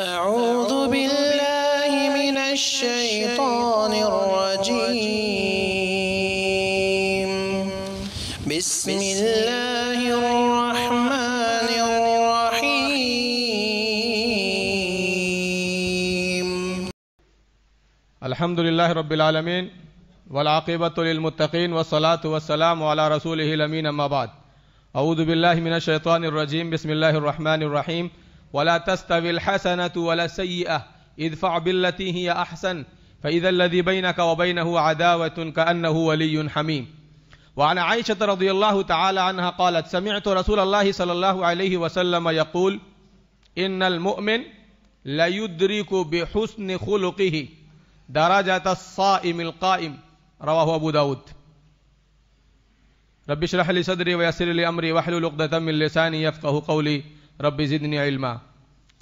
أعوذ بالله من الشيطان الرجيم بسم الله الرحمن الرحيم الحمد لله رب العالمين والعاقبة للمتقين والصلاة والسلام على رسوله الأمين أما بعد أعوذ بالله من الشيطان الرجيم بسم الله الرحمن الرحيم ولا تستوي الحسنة ولا السيئة ادفع بالتي هي أحسن فإذا الذي بينك وبينه عداوة كأنه ولي حميم وعن عائشة رضي الله تعالى عنها قالت سمعت رسول الله صلى الله عليه وسلم يقول إن المؤمن ليدرك بحسن خلقه درجة الصائم القائم رواه أبو داود رب اشرح لي صدري ويسر لي أمري واحلل عقدة من لساني يفقه قولي रबी ज़िदनी इल्मा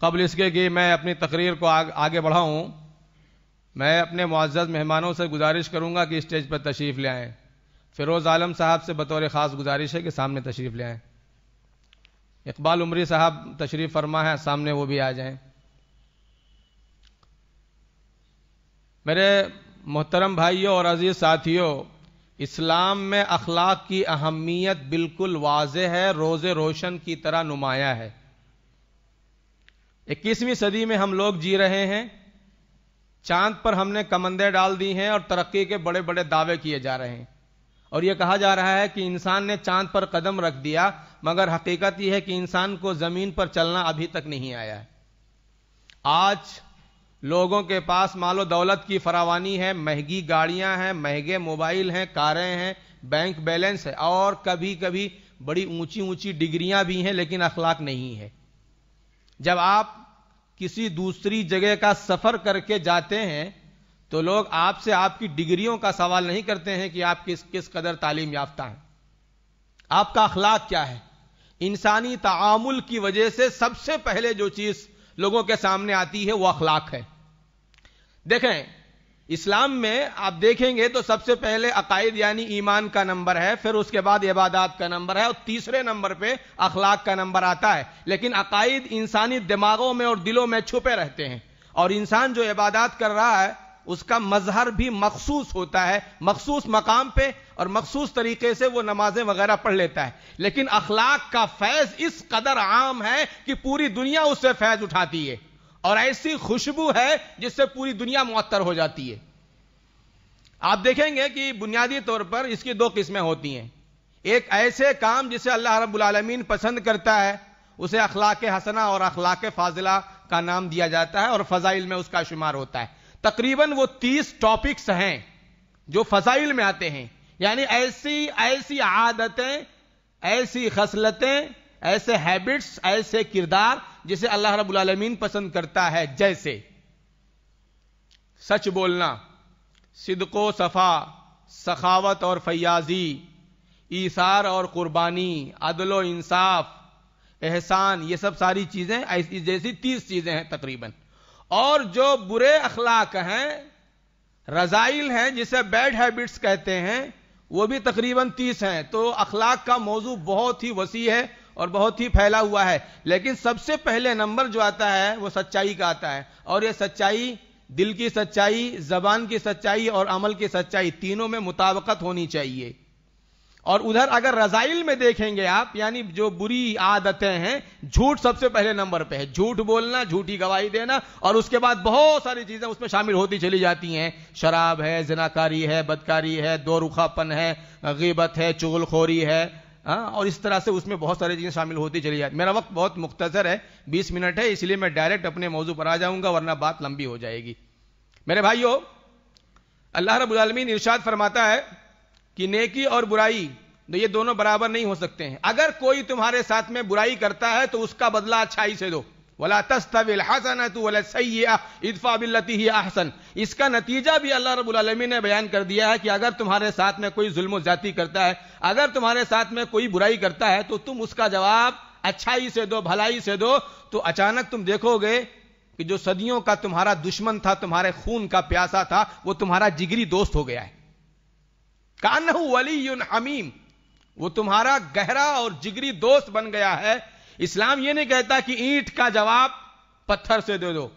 कबल इसके कि मैं अपनी तकरीर को आग, आगे बढ़ाऊँ मैं अपने मुआज़ मेहमानों से गुजारिश करूँगा कि स्टेज पर तशरीफ़ ले आएँ फ़िरोज़ आलम साहब से बतौर ख़ास गुजारिश है कि सामने तशरीफ़ ले आएँ इकबाल उमरी साहब तशरीफ़ फरमा है सामने वो भी आ जाएँ मेरे मोहतरम भाइयों और अज़ीज़ साथियों इस्लाम में अखलाक की अहमियत बिल्कुल वाज है रोज़ रोशन की तरह नुमाया है इक्कीसवीं सदी में हम लोग जी रहे हैं चांद पर हमने कमंदे डाल दी हैं और तरक्की के बड़े बड़े दावे किए जा रहे हैं और यह कहा जा रहा है कि इंसान ने चांद पर कदम रख दिया मगर हकीकत यह है कि इंसान को ज़मीन पर चलना अभी तक नहीं आया है आज लोगों के पास मालो दौलत की फरावानी है महंगी गाड़ियां हैं महंगे मोबाइल हैं कारें हैं बैंक बैलेंस है और कभी कभी बड़ी ऊंची ऊंची डिग्रियां भी हैं लेकिन अखलाक नहीं है जब आप किसी दूसरी जगह का सफर करके जाते हैं तो लोग आपसे आपकी डिग्रियों का सवाल नहीं करते हैं कि आप किस किस कदर तालीम याफ्ता हैं आपका अखलाक क्या है इंसानी तामुल की वजह से सबसे पहले जो चीज़ लोगों के सामने आती है वह अखलाक है देखें इस्लाम में आप देखेंगे तो सबसे पहले अकायद यानी ईमान का नंबर है फिर उसके बाद इबादात का नंबर है और तीसरे नंबर पे अखलाक का नंबर आता है लेकिन अकायद इंसानी दिमागों में और दिलों में छुपे रहते हैं और इंसान जो इबादत कर रहा है उसका मजहर भी मखसूस होता है मखसूस मकाम पे और मखसूस तरीके से वो नमाजें वगैरह पढ़ लेता है लेकिन अखलाक का फैज़ इस कदर आम है कि पूरी दुनिया उससे फैज़ उठाती है और ऐसी खुशबू है जिससे पूरी दुनिया मुअत्तर हो जाती है आप देखेंगे कि बुनियादी तौर पर इसकी दो किस्में होती हैं एक ऐसे काम जिसे अल्लाह रब्बुल रबालमीन पसंद करता है उसे अखलाक हसना और अखलाक फाजिला का नाम दिया जाता है और फजाइल में उसका शुमार होता है तकरीबन वो तीस टॉपिक्स हैं जो फजाइल में आते हैं यानी ऐसी ऐसी आदतें ऐसी खसलतें ऐसे हैबिट्स ऐसे किरदार जिसे अल्लाह रब्बुल रबालमीन पसंद करता है जैसे सच बोलना सिदको सफ़ा सखावत और फयाजी ईसार और कुर्बानी अदलो इंसाफ एहसान ये सब सारी चीज़ें ऐसी जैसी तीस चीज़ें हैं तकरीबन और जो बुरे अखलाक हैं रज़ाइल हैं जिसे बैड हैबिट्स कहते हैं वो भी तकरीबन तीस हैं तो अखलाक का मौजू बहुत ही वसी है और बहुत ही फैला हुआ है लेकिन सबसे पहले नंबर जो आता है वो सच्चाई का आता है और ये सच्चाई दिल की सच्चाई जबान की सच्चाई और अमल की सच्चाई तीनों में मुताबकत होनी चाहिए और उधर अगर रजाइल में देखेंगे आप यानी जो बुरी आदतें हैं झूठ सबसे पहले नंबर पे है झूठ बोलना झूठी गवाही देना और उसके बाद बहुत सारी चीजें उसमें शामिल होती चली जाती हैं शराब है जनाकारी है बदकारी है दो रुखापन है गीबत है चुगलखोरी है हाँ और इस तरह से उसमें बहुत सारी चीज़ें शामिल होती चली जाती मेरा वक्त बहुत मुख्तर है बीस मिनट है इसलिए मैं डायरेक्ट अपने मौजू पर आ जाऊँगा वरना बात लंबी हो जाएगी मेरे भाइयों अल्लाह रबालमी निर्शाद फरमाता है कि नेकी और बुराई तो ये दोनों बराबर नहीं हो सकते हैं अगर कोई तुम्हारे साथ में बुराई करता है तो उसका बदला अच्छाई से दो वला तस्तविल हसन तो वला सैया इतफा बिल्लती ही अहसन इसका नतीजा भी अल्लाह रबुलमी ने बयान कर दिया है कि अगर तुम्हारे साथ में कोई जुल्म ज़्याती करता है अगर तुम्हारे साथ में कोई बुराई करता है तो तुम उसका जवाब अच्छाई से दो भलाई से दो तो अचानक तुम देखोगे कि जो सदियों का तुम्हारा दुश्मन था तुम्हारे खून का प्यासा था वो तुम्हारा जिगरी दोस्त हो गया है कानहू वली हमीम वो तुम्हारा गहरा और जिगरी दोस्त बन गया है इस्लाम यह नहीं कहता कि ईंट का जवाब पत्थर से दे दो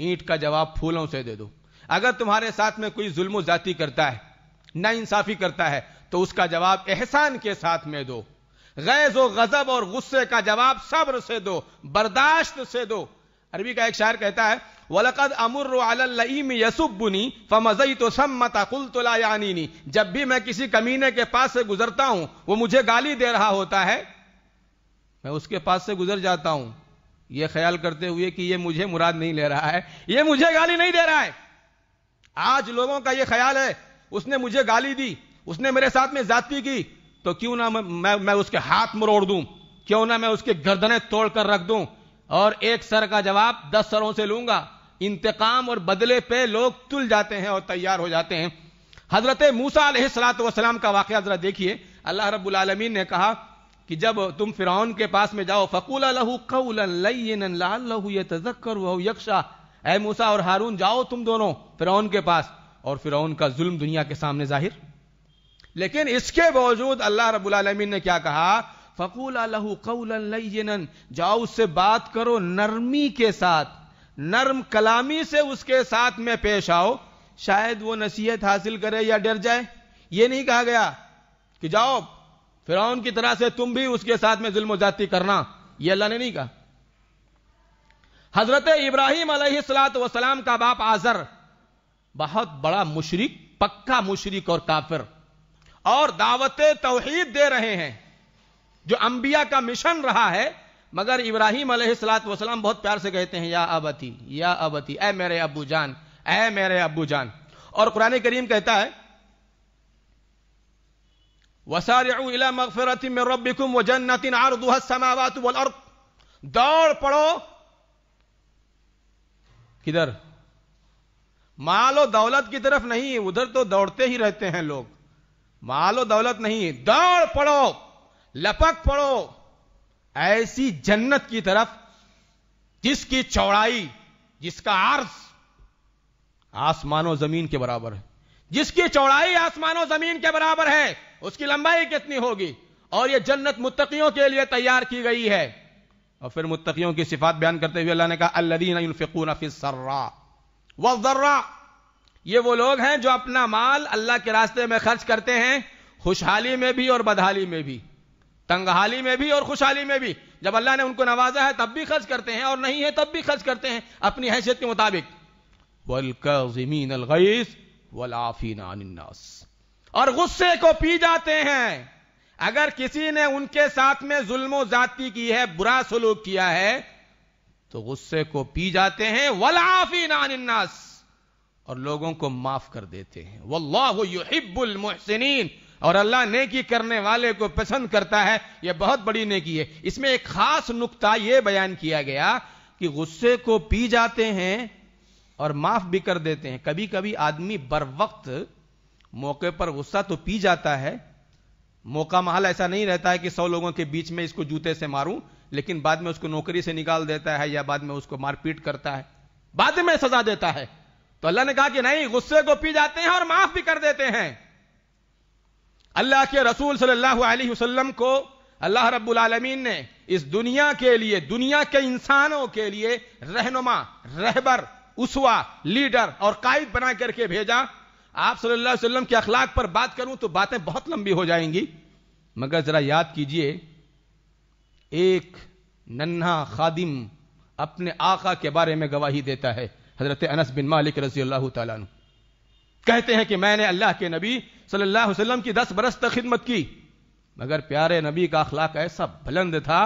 ईंट का जवाब फूलों से दे दो अगर तुम्हारे साथ में कोई जुल्म जाति करता है ना इंसाफी करता है तो उसका जवाब एहसान के साथ में दो गैज गजब और गुस्से का जवाब सब्र से दो बर्दाश्त से दो अरबी का एक शायर कहता है वलकद अमुर अलम यसुबनी फमजई तो सम्मता कुल तो यानी जब भी मैं किसी कमीने के पास से गुजरता हूं वो मुझे गाली दे रहा होता है मैं उसके पास से गुजर जाता हूं यह ख्याल करते हुए कि यह मुझे मुराद नहीं ले रहा है यह मुझे गाली नहीं दे रहा है आज लोगों का यह ख्याल है उसने मुझे गाली दी उसने मेरे साथ में जाति की तो क्यों ना मैं मैं उसके हाथ मरोड़ दूं क्यों ना मैं उसके गर्दनें तोड़कर रख दूं और एक सर का जवाब दस सरों से लूंगा इंतकाम और बदले पे लोग तुल जाते हैं और तैयार हो जाते हैं हजरत मूसा सलात वसलाम का वाक़ जरा देखिए अल्लाह रबुल आलमीन ने कहा कि जब तुम फिरौन के पास में जाओ फकूला लहू कऊल लाल लहू ये तजक्कर यक्षा ए मूसा और हारून जाओ तुम दोनों फिरौन के पास और फिरौन का जुल्म दुनिया के सामने जाहिर लेकिन इसके बावजूद अल्लाह आलमीन ने क्या कहा फकूल लहू कऊलन जाओ उससे बात करो नरमी के साथ नर्म कलामी से उसके साथ में पेश आओ शायद वो नसीहत हासिल करे या डर जाए ये नहीं कहा गया कि जाओ फिरौन की तरह से तुम भी उसके साथ में जुल्म जाती करना यह अल्लाह ने नहीं कहा हजरत इब्राहिम सलात वसलाम का बाप आजर बहुत बड़ा मुशरक पक्का मुशरक और काफिर और दावत तोहहीद दे रहे हैं जो अंबिया का मिशन रहा है मगर इब्राहिम सलात वसलाम बहुत प्यार से कहते हैं या अबती या अबती ए मेरे अबू जान ए मेरे अबू जान और कुरान करीम कहता है वसारू इला मगफरत में रबिकुम व जन्नतिन आरदुह समावात वल अर्द दौड़ पड़ो किधर माल और दौलत की तरफ नहीं उधर तो दौड़ते ही रहते हैं लोग मालो दौलत नहीं दौड़ पड़ो लपक पड़ो ऐसी जन्नत की तरफ जिसकी चौड़ाई जिसका अर्ज आसमानों जमीन के बराबर है जिसकी चौड़ाई आसमानों जमीन के बराबर है उसकी लंबाई कितनी होगी और ये जन्नत मुत्तकियों के लिए तैयार की गई है और फिर मुत्तकियों की सिफात बयान करते हुए अल्लाह ने कहा अल्लदीन युनफिकून व वर्रा ये वो लोग हैं जो अपना माल अल्लाह के रास्ते में खर्च करते हैं खुशहाली में भी और बदहाली में भी तंगहाली में भी और खुशहाली में भी जब अल्लाह ने उनको नवाजा है तब भी खर्च करते हैं और नहीं है तब भी खर्च करते हैं अपनी हैसियत के मुताबिक वलकमीन अलगैस वलाफीनास और गुस्से को पी जाते हैं अगर किसी ने उनके साथ में जुल्मो जाति की है बुरा सलूक किया है तो गुस्से को पी जाते हैं वलाफी नानन्नास और लोगों को माफ कर देते हैं हिब्बुल मोहसिन और अल्लाह नेकी करने वाले को पसंद करता है यह बहुत बड़ी नेकी है इसमें एक खास नुकता यह बयान किया गया कि गुस्से को पी जाते हैं और माफ भी कर देते हैं कभी कभी आदमी बर वक्त मौके पर गुस्सा तो पी जाता है मौका महल ऐसा नहीं रहता है कि सौ लोगों के बीच में इसको जूते से मारूं लेकिन बाद में उसको नौकरी से निकाल देता है या बाद में उसको मारपीट करता है बाद में सजा देता है तो अल्लाह ने कहा कि नहीं गुस्से को पी जाते हैं और माफ भी कर देते हैं अल्लाह के रसूल सल्लल्लाहु अलैहि वसल्लम को अल्लाह रब्बुल आलमीन ने इस दुनिया के लिए दुनिया के इंसानों के लिए रहनुमा रहबर उसवा लीडर और कायद बना करके भेजा आप सल्लल्लाहु अलैहि वसल्लम के अखलाक पर बात करूं तो बातें बहुत लंबी हो जाएंगी मगर ज़रा याद कीजिए एक नन्हा खादिम अपने आका के बारे में गवाही देता है हज़रत अनस बिन मालिक रजी अल्लाह तु कहते हैं कि मैंने अल्लाह के नबी सल्लल्लाहु अलैहि वसल्लम की दस बरस तक खिदमत की मगर प्यारे नबी का अखलाक ऐसा बुलंद था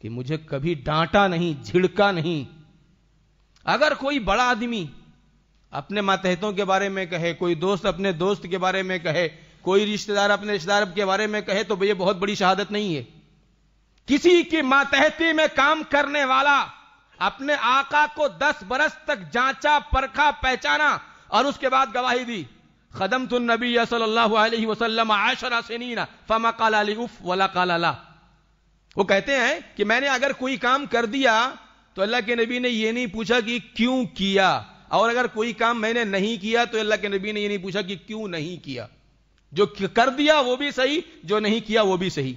कि मुझे कभी डांटा नहीं झिड़का नहीं अगर कोई बड़ा आदमी अपने मातहतों के बारे में कहे कोई दोस्त अपने दोस्त के बारे में कहे कोई रिश्तेदार अपने रिश्तेदार के बारे में कहे तो भैया बहुत बड़ी शहादत नहीं है किसी की मातहती में काम करने वाला अपने आका को दस बरस तक जांचा परखा पहचाना और उसके बाद गवाही दी खदम तो नबी सल्लाम आशरा सेनीना फमा काला उफ वाला काला वो कहते हैं कि मैंने अगर कोई काम कर दिया तो अल्लाह के नबी ने यह नहीं पूछा कि क्यों किया और अगर कोई काम मैंने नहीं किया तो अल्लाह के नबी ने यह नहीं पूछा कि क्यों नहीं किया जो कर दिया वो भी सही जो नहीं किया वो भी सही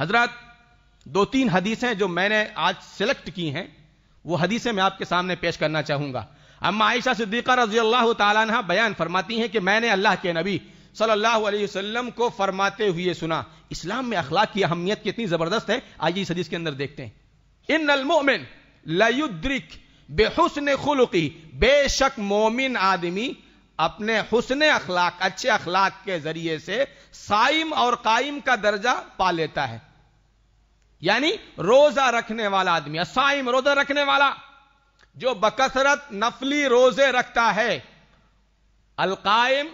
हजरत दो तीन हदीसें जो मैंने आज सेलेक्ट की हैं वो हदीसें मैं आपके सामने पेश करना चाहूंगा अम्मा आयशा सिद्दीका रजी अल्लाह तला बयान फरमाती हैं कि मैंने अल्लाह के नबी सल्लल्लाहु अलैहि वसल्लम को फरमाते हुए सुना इस्लाम में अखलाक की अहमियत कितनी जबरदस्त है आइए इस हदीस के अंदर देखते हैं इन अलमोमिन लयुद्रिक बेहसन खुलकी बेशक मोमिन आदमी अपने हुसन अखलाक अच्छे अखलाक के जरिए से साइम और कायम का दर्जा पा लेता है यानी रोजा रखने वाला आदमी साइम रोजा रखने वाला जो बकसरत नफली रोजे रखता है अलकायम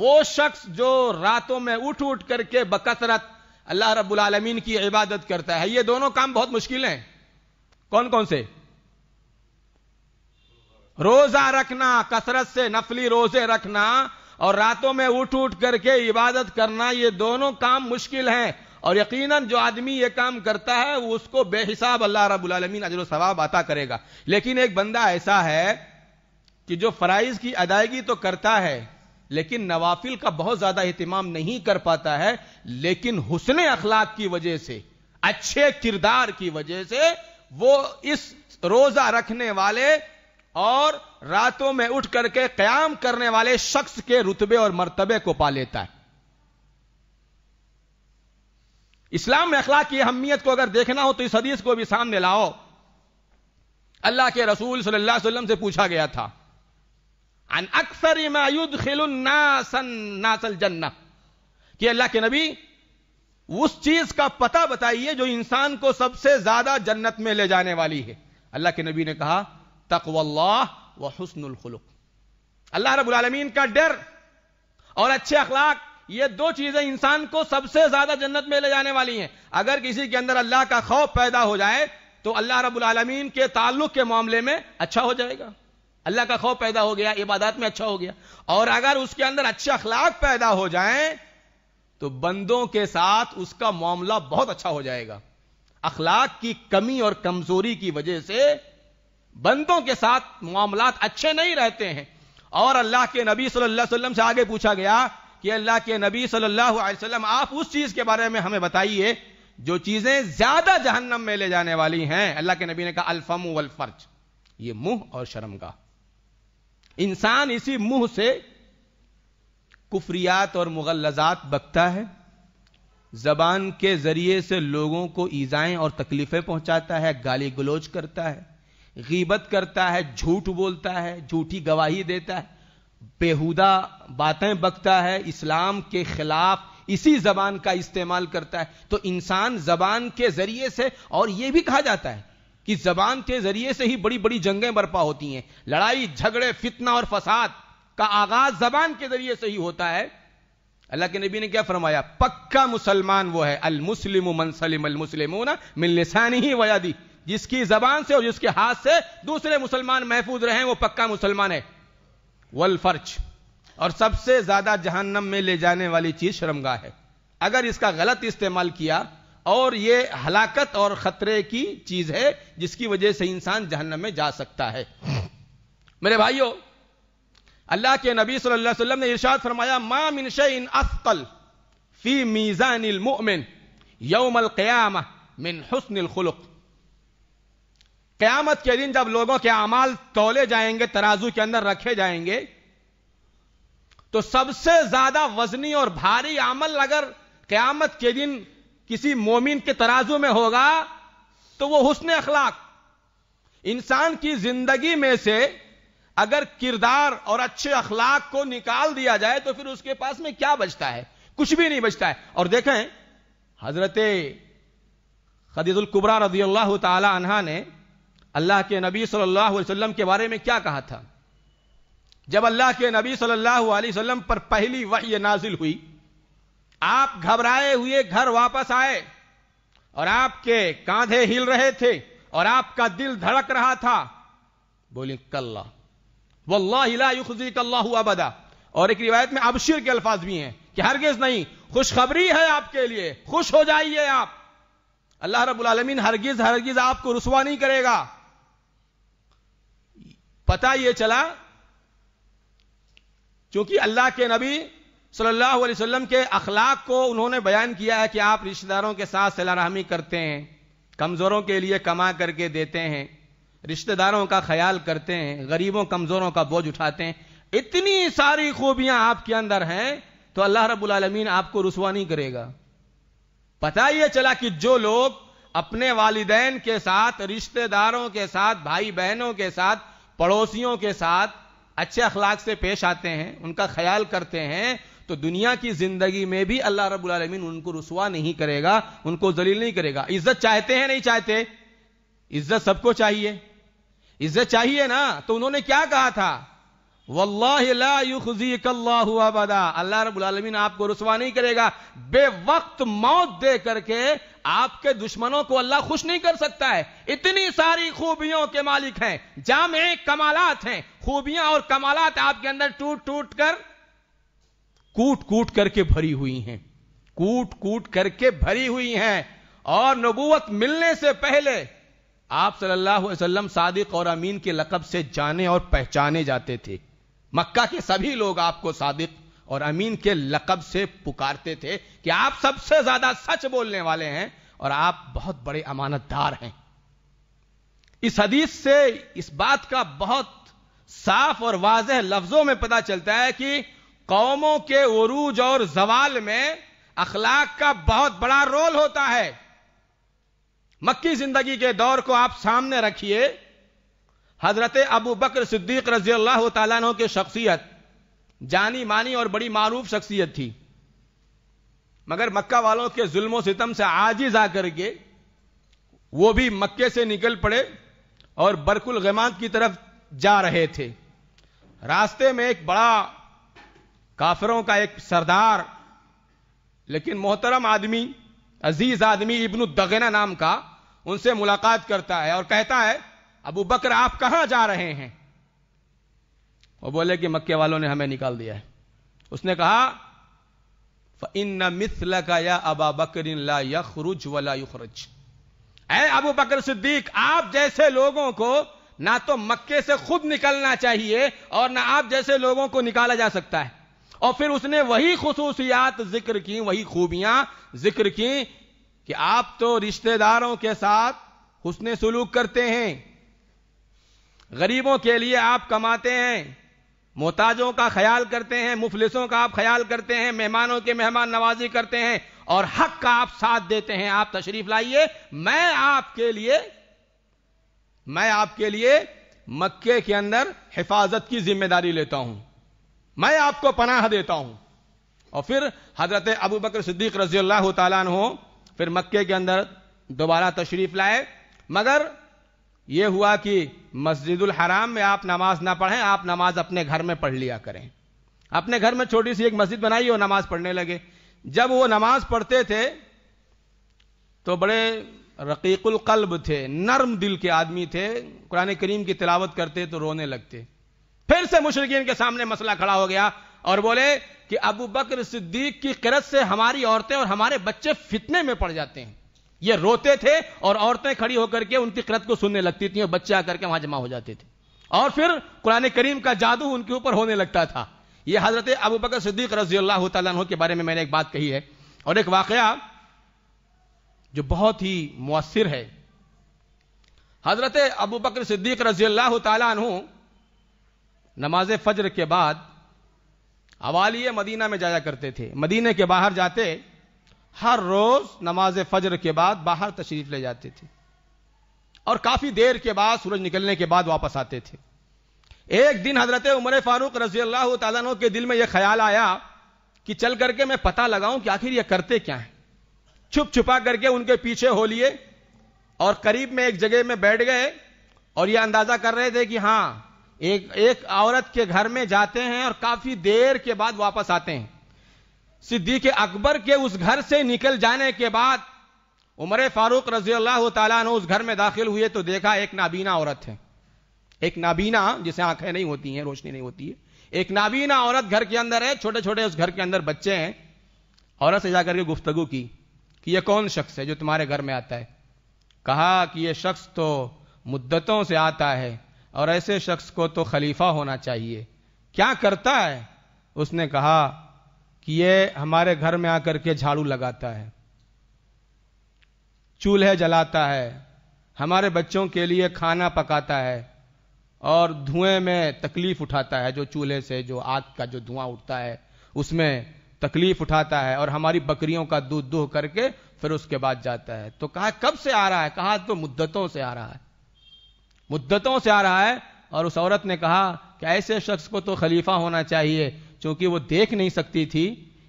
वो शख्स जो रातों में उठ उठ करके बकसरत अल्लाह रब्बुल आलमीन की इबादत करता है ये दोनों काम बहुत मुश्किल हैं कौन कौन से रोजा रखना कसरत से नफली रोजे रखना और रातों में उठ उठ करके इबादत करना ये दोनों काम मुश्किल हैं और यकीनन जो आदमी ये काम करता है उसको बेहिसाब अल्लाह रबालमीन अजर सवाब आता करेगा लेकिन एक बंदा ऐसा है कि जो फ़राइज़ की अदायगी तो करता है लेकिन नवाफिल का बहुत ज़्यादा अहतमाम नहीं कर पाता है लेकिन हुसन अखलाक की वजह से अच्छे किरदार की वजह से वो इस रोज़ा रखने वाले और रातों में उठ करके क्याम करने वाले शख्स के रुतबे और मर्तबे को पा लेता है इस्लाम में अखलाक की अहमियत को अगर देखना हो तो इस हदीस को भी सामने लाओ अल्लाह के रसूल सल्लल्लाहु अलैहि वसल्लम से पूछा गया था अन अक्सर मायुद नासल जन्ना कि अल्लाह के नबी उस चीज का पता बताइए जो इंसान को सबसे ज्यादा जन्नत में ले जाने वाली है अल्लाह के नबी ने कहा तकवल्ला व खुलुक अल्लाह रबालमीन का डर और अच्छे अखलाक ये दो चीजें इंसान को सबसे ज्यादा जन्नत में ले जाने वाली हैं अगर किसी के अंदर अल्लाह का खौफ पैदा हो जाए तो अल्लाह रबालमीन के ताल्लुक के मामले में अच्छा हो जाएगा अल्लाह का खौफ पैदा हो गया इबादत में अच्छा हो गया और अगर उसके अंदर अच्छे अखलाक पैदा हो जाए तो बंदों के साथ उसका मामला बहुत अच्छा हो जाएगा अखलाक की कमी और कमजोरी की वजह से बंदों के साथ मामला अच्छे नहीं रहते हैं और अल्लाह के नबी सल्लल्लाहु अलैहि वसल्लम से आगे पूछा गया कि अल्लाह के नबी सल्लल्लाहु अलैहि वसल्लम आप उस चीज़ के बारे में हमें बताइए जो चीज़ें ज़्यादा जहन्नम में ले जाने वाली हैं अल्लाह के नबी ने कहा अल्फम फर्ज ये मुंह और शर्म का इंसान इसी मुंह से कुफरियात और मुगलजात बकता है जबान के जरिए से लोगों को ईजाएं और तकलीफें पहुंचाता है गाली गलोच करता है गीबत करता है झूठ बोलता है झूठी गवाही देता है बेहुदा बातें बकता है इस्लाम के खिलाफ इसी जबान का इस्तेमाल करता है तो इंसान जबान के जरिए से और यह भी कहा जाता है कि जबान के जरिए से ही बड़ी बड़ी जंगें बर्पा होती हैं लड़ाई झगड़े फितना और फसाद का आगाज जबान के जरिए से ही होता है अल्लाह के नबी ने क्या फरमाया पक्का मुसलमान वो है अल मुस्लिम मनसलिम अल मुस्लिम मिलने सानी ही दी जिसकी जबान से और जिसके हाथ से दूसरे मुसलमान महफूज रहे वो पक्का मुसलमान है वल फर्ज और सबसे ज्यादा जहन्नम में ले जाने वाली चीज शर्मगा है अगर इसका गलत इस्तेमाल किया और ये हलाकत और खतरे की चीज है जिसकी वजह से इंसान जहन्नम में जा सकता है मेरे भाइयों अल्लाह के नबी सल्लल्लाहु अलैहि वसल्लम ने इरशाद फरमाया मा मिन शैइन अस्कल फी मीजानिल मुमिन यौमल क़यामह मिन हुस्निल खुलुक़ क्यामत के दिन जब लोगों के अमाल तोले जाएंगे तराजू के अंदर रखे जाएंगे तो सबसे ज्यादा वजनी और भारी अमल अगर क्यामत के दिन किसी मोमिन के तराजू में होगा तो वो हुसन अखलाक इंसान की जिंदगी में से अगर किरदार और अच्छे अखलाक को निकाल दिया जाए तो फिर उसके पास में क्या बचता है कुछ भी नहीं बचता है और देखें हजरत खदीजुल कुबरा रजी अल्लाह तला ने अल्लाह के नबी सल्लल्लाहु अलैहि वसल्लम के बारे में क्या कहा था जब अल्लाह के नबी सल्लल्लाहु अलैहि वसल्लम पर पहली वही नाजिल हुई आप घबराए हुए घर वापस आए और आपके कांधे हिल रहे थे और आपका दिल धड़क रहा था बोली कल्ला कल्ला हुआ अबदा और एक रिवायत में अबशिर के अल्फाज भी हैं कि हरगिज नहीं खुशखबरी है आपके लिए खुश हो जाइए आप अल्लाह रबुल आलमीन हरगिज हरगिज आपको रुसवा नहीं करेगा पता यह चला क्योंकि अल्लाह के नबी सल्लल्लाहु अलैहि वसल्लम के अखलाक को उन्होंने बयान किया है कि आप रिश्तेदारों के साथ सलाहमी करते हैं कमज़ोरों के लिए कमा करके देते हैं रिश्तेदारों का ख्याल करते हैं गरीबों कमज़ोरों का बोझ उठाते हैं इतनी सारी खूबियां आपके अंदर हैं तो अल्लाह रब्बुल आपको रसवा नहीं करेगा पता यह चला कि जो लोग अपने वालदेन के साथ रिश्तेदारों के साथ भाई बहनों के साथ पड़ोसियों के साथ अच्छे अखलाक से पेश आते हैं उनका ख्याल करते हैं तो दुनिया की जिंदगी में भी अल्लाह रब्बुल रबालमीन उनको रसुआ नहीं करेगा उनको जलील नहीं करेगा इज्जत चाहते हैं नहीं चाहते इज्जत सबको चाहिए इज्जत चाहिए ना तो उन्होंने क्या कहा था अल्लाहमीन आपको रसवा नहीं करेगा बे वक्त मौत दे करके आपके दुश्मनों को अल्लाह खुश नहीं कर सकता है इतनी सारी खूबियों के मालिक हैं जाम कमालात हैं खूबियां और कमालत आपके अंदर टूट टूट कर कूट कूट करके भरी हुई हैं कूट कूट करके भरी हुई हैं और नबूवत मिलने से पहले आप सल्लल्लाहु अलैहि वसल्लम सादिक और अमीन के लकब से जाने और पहचाने जाते थे मक्का के सभी लोग आपको सादिक और अमीन के लकब से पुकारते थे कि आप सबसे ज्यादा सच बोलने वाले हैं और आप बहुत बड़े अमानतदार हैं इस हदीस से इस बात का बहुत साफ और वाजह लफ्जों में पता चलता है कि कौमों के उरूज और जवाल में अखलाक का बहुत बड़ा रोल होता है मक्की जिंदगी के दौर को आप सामने रखिए हज़रत अबू बकर सिद्दीक रजी अल्लाह तु की शख्सियत जानी मानी और बड़ी मारूफ शख्सियत थी मगर मक्का वालों के जुल्म सितम से आजिज आकर के वो भी मक्के से निकल पड़े और बरकुल गमात की तरफ जा रहे थे रास्ते में एक बड़ा काफरों का एक सरदार लेकिन मोहतरम आदमी अजीज आदमी इब्नु दगना नाम का उनसे मुलाकात करता है और कहता है अबू बकर आप कहां जा रहे हैं वो बोले कि मक्के वालों ने हमें निकाल दिया है उसने कहा इन मिथल का या अबा बकर यखरुज वाला युखरुज ए अबू बकर सिद्दीक आप जैसे लोगों को ना तो मक्के से खुद निकलना चाहिए और ना आप जैसे लोगों को निकाला जा सकता है और फिर उसने वही खसूसियात जिक्र की वही खूबियां जिक्र की कि आप तो रिश्तेदारों के साथ हुसने सलूक करते हैं गरीबों के लिए आप कमाते हैं मोहताजों का ख्याल करते हैं मुफलिसों का आप ख्याल करते हैं मेहमानों के मेहमान नवाजी करते हैं और हक का आप साथ देते हैं आप तशरीफ लाइए मैं आपके लिए मैं आपके लिए मक्के के अंदर हिफाजत की जिम्मेदारी लेता हूं मैं आपको पनाह देता हूं और फिर हजरत अबू बकर सिद्दीक रजी अल्लाह तला फिर मक्के के अंदर दोबारा तशरीफ लाए मगर ये हुआ कि मस्जिदुल हराम में आप नमाज ना पढ़ें आप नमाज अपने घर में पढ़ लिया करें अपने घर में छोटी सी एक मस्जिद बनाई और नमाज पढ़ने लगे जब वो नमाज पढ़ते थे तो बड़े रकीकुल कल्ब थे नर्म दिल के आदमी थे कुरान करीम की तिलावत करते तो रोने लगते फिर से मुशरकिन के सामने मसला खड़ा हो गया और बोले कि अबू बकर सिद्दीक की किरत से हमारी औरतें और हमारे बच्चे फितने में पड़ जाते हैं ये रोते थे और औरतें खड़ी होकर के उनकी क्रत को सुनने लगती थी और बच्चे आकर के वहां जमा हो जाते थे और फिर कुरान करीम का जादू उनके ऊपर होने लगता था ये हजरत अबू बकर सिद्दीक रजी अल्लाह तु के बारे में मैंने एक बात कही है और एक वाक़ जो बहुत ही मुअसर है हजरत अबू बकर सिद्दीक रजी अल्लाह तु नमाज फज्र के बाद अवालिय मदीना में जाया करते थे मदीने के बाहर जाते हर रोज नमाज फजर के बाद बाहर तशरीफ ले जाते थे और काफी देर के बाद सूरज निकलने के बाद वापस आते थे एक दिन हजरत उमर फारूक रजी अल्लाह तु के दिल में यह ख्याल आया कि चल करके मैं पता लगाऊं कि आखिर यह करते क्या है छुप छुपा करके उनके पीछे हो लिए और करीब में एक जगह में बैठ गए और यह अंदाजा कर रहे थे कि हां एक एक औरत के घर में जाते हैं और काफी देर के बाद वापस आते हैं सिद्दीक अकबर के उस घर से निकल जाने के बाद उमर फारूक रजी अल्लाह तु उस घर में दाखिल हुए तो देखा एक नाबीना औरत है एक नाबीना जिसे आंखें नहीं होती हैं रोशनी नहीं होती है एक नाबीना औरत घर के अंदर है छोटे छोटे उस घर के अंदर बच्चे हैं औरत से जाकर के गुफ्तगु की कि यह कौन शख्स है जो तुम्हारे घर में आता है कहा कि यह शख्स तो मुद्दतों से आता है और ऐसे शख्स को तो खलीफा होना चाहिए क्या करता है उसने कहा कि ये हमारे घर में आकर के झाड़ू लगाता है चूल्हे जलाता है हमारे बच्चों के लिए खाना पकाता है और धुएं में तकलीफ उठाता है जो चूल्हे से जो आग का जो धुआं उठता है उसमें तकलीफ उठाता है और हमारी बकरियों का दूध दूह करके फिर उसके बाद जाता है तो कहा कब से आ रहा है कहा तो मुद्दतों से आ रहा है मुद्दतों से आ रहा है और उस औरत ने कहा कि ऐसे शख्स को तो खलीफा होना चाहिए क्योंकि वो देख नहीं सकती थी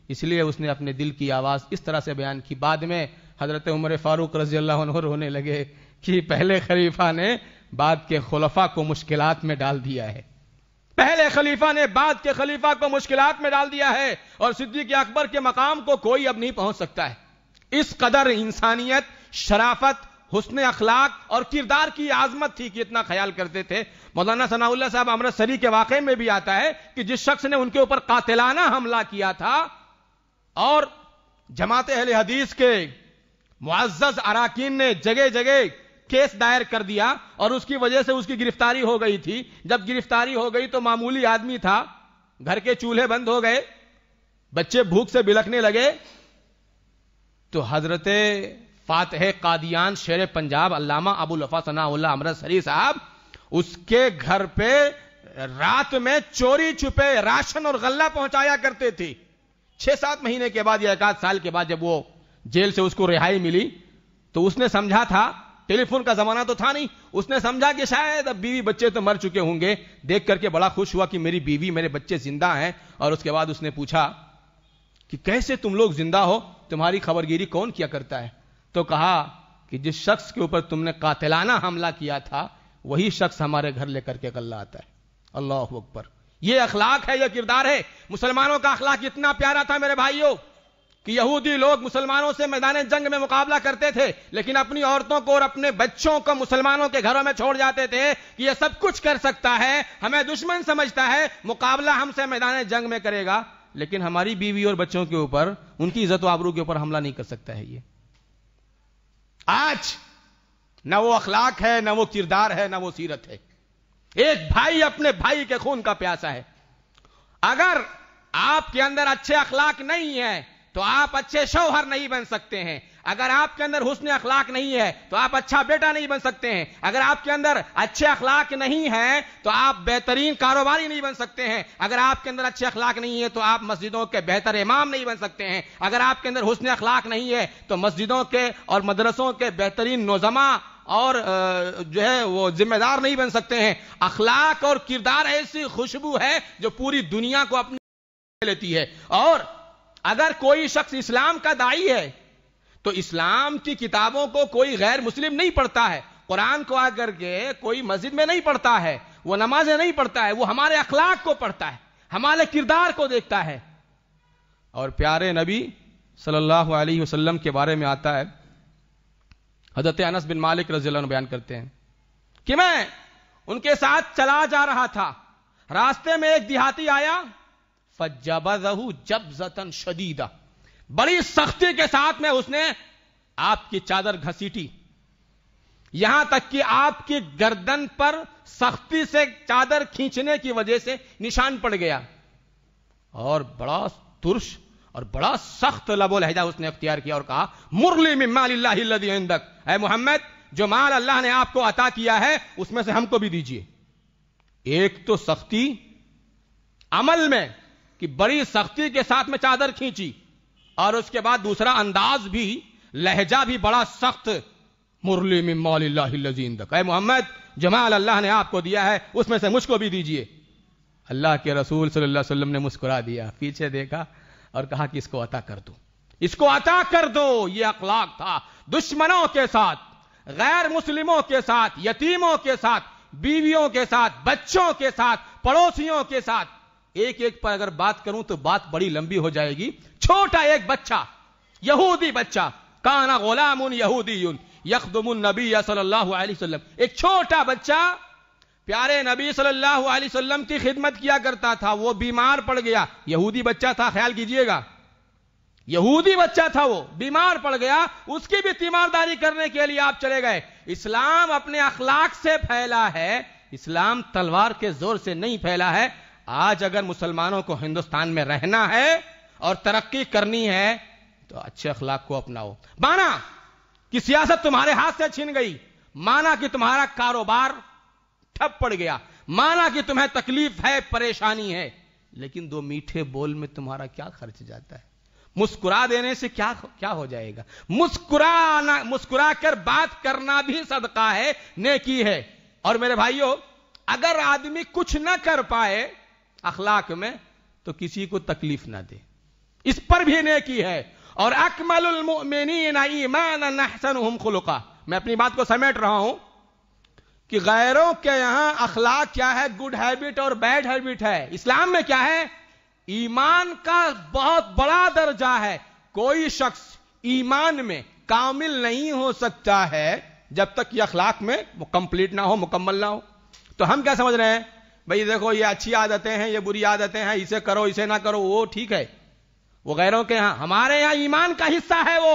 इसलिए उसने अपने दिल की आवाज़ इस तरह से बयान की बाद में हज़रत उमर फ़ारूक रजी अल्लाह रोने लगे कि पहले खलीफा ने बाद के खलफा को मुश्किल में डाल दिया है पहले खलीफा ने बाद के खलीफा को मुश्किल में डाल दिया है और सिद्दीक अकबर के मकाम को कोई अब नहीं पहुंच सकता है इस कदर इंसानियत शराफत हुसन अखलाक और किरदार की आजमत थी कि इतना ख्याल करते थे मौलाना सनाउल्ला साहब अमृतसरी के वाक में भी आता है कि जिस शख्स ने उनके ऊपर कातिलाना हमला किया था और जमात अहल हदीस के मुआजस अराकीन ने जगह जगह केस दायर कर दिया और उसकी वजह से उसकी गिरफ्तारी हो गई थी जब गिरफ्तारी हो गई तो मामूली आदमी था घर के चूल्हे बंद हो गए बच्चे भूख से बिलखने लगे तो हजरत फातह कादियान शेर पंजाब अलामा अबुल वफा सनाउल्ला अमृतसरी साहब उसके घर पे रात में चोरी छुपे राशन और गल्ला पहुंचाया करते थे छह सात महीने के बाद या एक आध साल के बाद जब वो जेल से उसको रिहाई मिली तो उसने समझा था टेलीफोन का जमाना तो था नहीं उसने समझा कि शायद अब बीवी बच्चे तो मर चुके होंगे देख करके बड़ा खुश हुआ कि मेरी बीवी मेरे बच्चे जिंदा हैं और उसके बाद उसने पूछा कि कैसे तुम लोग जिंदा हो तुम्हारी खबरगिरी कौन किया करता है तो कहा कि जिस शख्स के ऊपर तुमने कातिलाना हमला किया था वही शख्स हमारे घर लेकर के गल्ला आता है अल्लाह अकबर ये अखलाक है यह किरदार है मुसलमानों का अखलाक इतना प्यारा था मेरे भाइयों कि यहूदी लोग मुसलमानों से मैदान जंग में मुकाबला करते थे लेकिन अपनी औरतों को और अपने बच्चों को मुसलमानों के घरों में छोड़ जाते थे कि यह सब कुछ कर सकता है हमें दुश्मन समझता है मुकाबला हमसे मैदान जंग में करेगा लेकिन हमारी बीवी और बच्चों के ऊपर उनकी इज्जत आबरू के ऊपर हमला नहीं कर सकता है ये आज ना वो अखलाक है ना वो किरदार है ना वो सीरत है एक भाई अपने भाई के खून का प्यासा है अगर आपके अंदर अच्छे अखलाक नहीं है तो आप अच्छे शौहर नहीं बन सकते हैं अगर आपके अंदर हुस्न अखलाक नहीं है तो आप अच्छा बेटा नहीं बन सकते हैं अगर आपके अंदर अच्छे अखलाक नहीं है तो आप बेहतरीन कारोबारी नहीं बन सकते हैं अगर आपके अंदर अच्छे अखलाक नहीं है तो आप मस्जिदों के बेहतर इमाम नहीं बन सकते हैं अगर आपके अंदर हुस्न अखलाक नहीं है तो मस्जिदों के और मदरसों के बेहतरीन नौजमा और जो है वो जिम्मेदार नहीं बन सकते हैं अखलाक और किरदार ऐसी खुशबू है जो पूरी दुनिया को अपनी लेती है और अगर कोई शख्स इस्लाम का दाई है तो इस्लाम की किताबों को कोई गैर मुस्लिम नहीं पढ़ता है कुरान को आकर के कोई मस्जिद में नहीं पढ़ता है वो नमाजें नहीं पढ़ता है वो हमारे अखलाक को पढ़ता है हमारे किरदार को देखता है और प्यारे नबी सल्लल्लाहु अलैहि वसल्लम के बारे में आता है हजरत अनस बिन मालिक रजी बयान करते हैं कि मैं उनके साथ चला जा रहा था रास्ते में एक दिहाती आया फजबू जब जतन शदीदा बड़ी सख्ती के साथ में उसने आपकी चादर घसीटी यहां तक कि आपकी गर्दन पर सख्ती से चादर खींचने की वजह से निशान पड़ गया और बड़ा तुरश और बड़ा सख्त लबो लहजा उसने अख्तियार किया और कहा मुरली मालिक है मोहम्मद जो माल अल्लाह ने आपको अता किया है उसमें से हमको भी दीजिए एक तो सख्ती अमल में कि बड़ी सख्ती के साथ में चादर खींची और उसके बाद दूसरा अंदाज भी लहजा भी बड़ा सख्त मुरली में मौलिंद मोहम्मद जमाल अल्लाह ने आपको दिया है उसमें से मुझको भी दीजिए अल्लाह के रसूल सल्लल्लाहु अलैहि वसल्लम ने मुस्कुरा दिया पीछे देखा और कहा कि इसको अता कर दो इसको अता कर दो ये अखलाक था दुश्मनों के साथ गैर मुस्लिमों के साथ यतीमों के साथ बीवियों के साथ बच्चों के साथ पड़ोसियों के साथ एक एक पर अगर बात करूं तो बात बड़ी लंबी हो जाएगी छोटा एक बच्चा यहूदी बच्चा काना गुलाम यहूदी यखदम नबी सल्लल्लाहु अलैहि वसल्लम एक छोटा बच्चा प्यारे नबी सल्लल्लाहु अलैहि वसल्लम की खिदमत किया करता था वो बीमार पड़ गया यहूदी बच्चा था ख्याल कीजिएगा यहूदी बच्चा था वो बीमार पड़ गया उसकी भी तीमारदारी करने के लिए आप चले गए इस्लाम अपने अखलाक से फैला है इस्लाम तलवार के जोर से नहीं फैला है आज अगर मुसलमानों को हिंदुस्तान में रहना है और तरक्की करनी है तो अच्छे अखलाक को अपनाओ माना कि सियासत तुम्हारे हाथ से छीन गई माना कि तुम्हारा कारोबार ठप पड़ गया माना कि तुम्हें तकलीफ है परेशानी है लेकिन दो मीठे बोल में तुम्हारा क्या खर्च जाता है मुस्कुरा देने से क्या क्या हो जाएगा मुस्कुराना मुस्कुरा कर बात करना भी सदका है नेकी है और मेरे भाइयों अगर आदमी कुछ ना कर पाए अखलाक में तो किसी को तकलीफ ना दे इस पर भी नेकी है और अकमल ईमान खुलका मैं अपनी बात को समेट रहा हूं कि गैरों के यहां अखलाक क्या है गुड हैबिट और बैड हैबिट है इस्लाम में क्या है ईमान का बहुत बड़ा दर्जा है कोई शख्स ईमान में कामिल नहीं हो सकता है जब तक ये अखलाक में कंप्लीट ना हो मुकम्मल ना हो तो हम क्या समझ रहे हैं भाई देखो ये अच्छी आदतें हैं ये बुरी आदतें हैं इसे करो इसे ना करो वो ठीक है वो गैरों के यहां हमारे यहां ईमान का हिस्सा है वो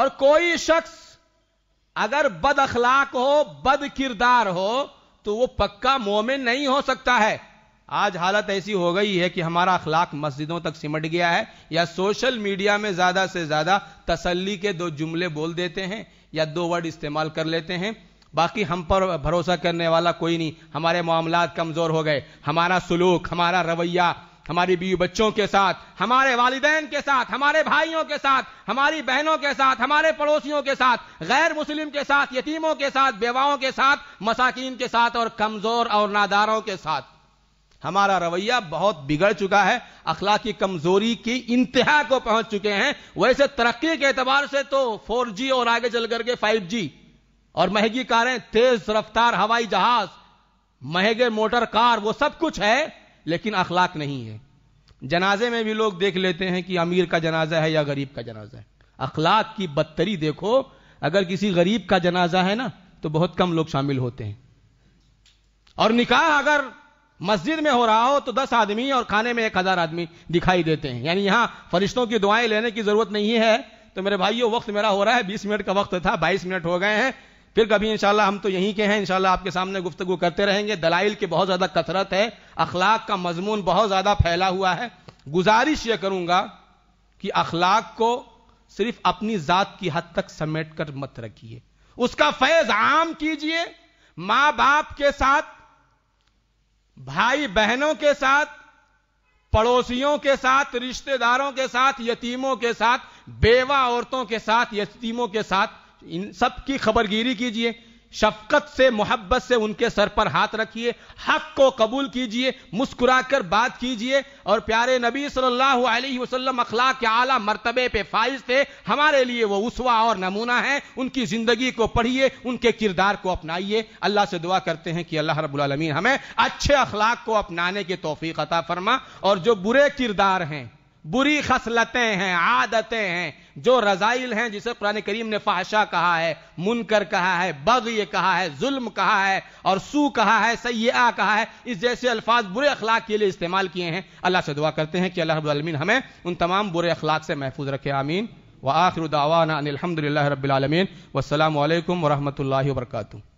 और कोई शख्स अगर बद अखलाक हो बद किरदार हो तो वो पक्का मोमिन नहीं हो सकता है आज हालत ऐसी हो गई है कि हमारा अखलाक मस्जिदों तक सिमट गया है या सोशल मीडिया में ज़्यादा से ज़्यादा तसल्ली के दो जुमले बोल देते हैं या दो वर्ड इस्तेमाल कर लेते हैं बाकी हम पर भरोसा करने वाला कोई नहीं हमारे मामला कमज़ोर हो गए हमारा सलूक हमारा रवैया हमारी बीवी बच्चों के साथ हमारे वालदेन के साथ हमारे भाइयों के साथ हमारी बहनों के साथ हमारे पड़ोसियों के साथ गैर मुस्लिम के साथ यतीमों के साथ बेवाओं के साथ मसाकिन के साथ और कमज़ोर और नादारों के साथ हमारा रवैया बहुत बिगड़ चुका है अखलाकी कमजोरी की इंतहा को पहुंच चुके हैं वैसे तरक्की के एतबार से तो जी और आगे चल करके जी और महंगी कारें तेज रफ्तार हवाई जहाज महंगे मोटर कार वो सब कुछ है लेकिन अखलाक नहीं है जनाजे में भी लोग देख लेते हैं कि अमीर का जनाजा है या गरीब का जनाजा है अखलाक की बदतरी देखो अगर किसी गरीब का जनाजा है ना तो बहुत कम लोग शामिल होते हैं और निकाह अगर मस्जिद में हो रहा हो तो दस आदमी और खाने में एक हजार आदमी दिखाई देते हैं यानी यहां फरिश्तों की दुआएं लेने की जरूरत नहीं है तो मेरे भाइयों वक्त मेरा हो रहा है बीस मिनट का वक्त था बाईस मिनट हो गए हैं फिर कभी इंशाल्लाह हम तो यहीं के हैं इंशाल्लाह आपके सामने गुफ्तगु करते रहेंगे दलाइल की बहुत ज़्यादा कसरत है अखलाक का मजमून बहुत ज़्यादा फैला हुआ है गुजारिश यह करूंगा कि अखलाक को सिर्फ अपनी ज़ात की हद तक समेट कर मत रखिए उसका फैज़ आम कीजिए मां बाप के साथ भाई बहनों के साथ पड़ोसियों के साथ रिश्तेदारों के साथ यतीमों के साथ बेवा औरतों के साथ यतीमों के साथ इन सब की खबरगिरी कीजिए शफकत से मोहब्बत से उनके सर पर हाथ रखिए हक को कबूल कीजिए मुस्कुराकर बात कीजिए और प्यारे नबी सल्लल्लाहु अलैहि वसल्लम अखलाक के आला मरतबे पे फाइज थे हमारे लिए वो उसवा और नमूना है उनकी ज़िंदगी को पढ़िए उनके किरदार को अपनाइए अल्लाह से दुआ करते हैं कि अल्लाह रबालमीन हमें अच्छे अखलाक को अपनाने की तोफ़ी अता फरमा और जो बुरे किरदार हैं बुरी खसलतें हैं आदतें हैं जो रजाइल हैं जिसे कुरान करीम ने फाशा कहा है मुनकर कहा है बग ये कहा है जुल्म कहा है और सू कहा है सयाह कहा है इस जैसे अल्फाज बुरे अखलाक के लिए इस्तेमाल किए हैं अल्लाह से दुआ करते हैं कि अल्लाहमीन हमें उन तमाम बुरे अखलाक से महफूज रखे आमीन व आखिर दावाना अनिलहमदिल्ला रबालमीन वसलम वरहमल वर्का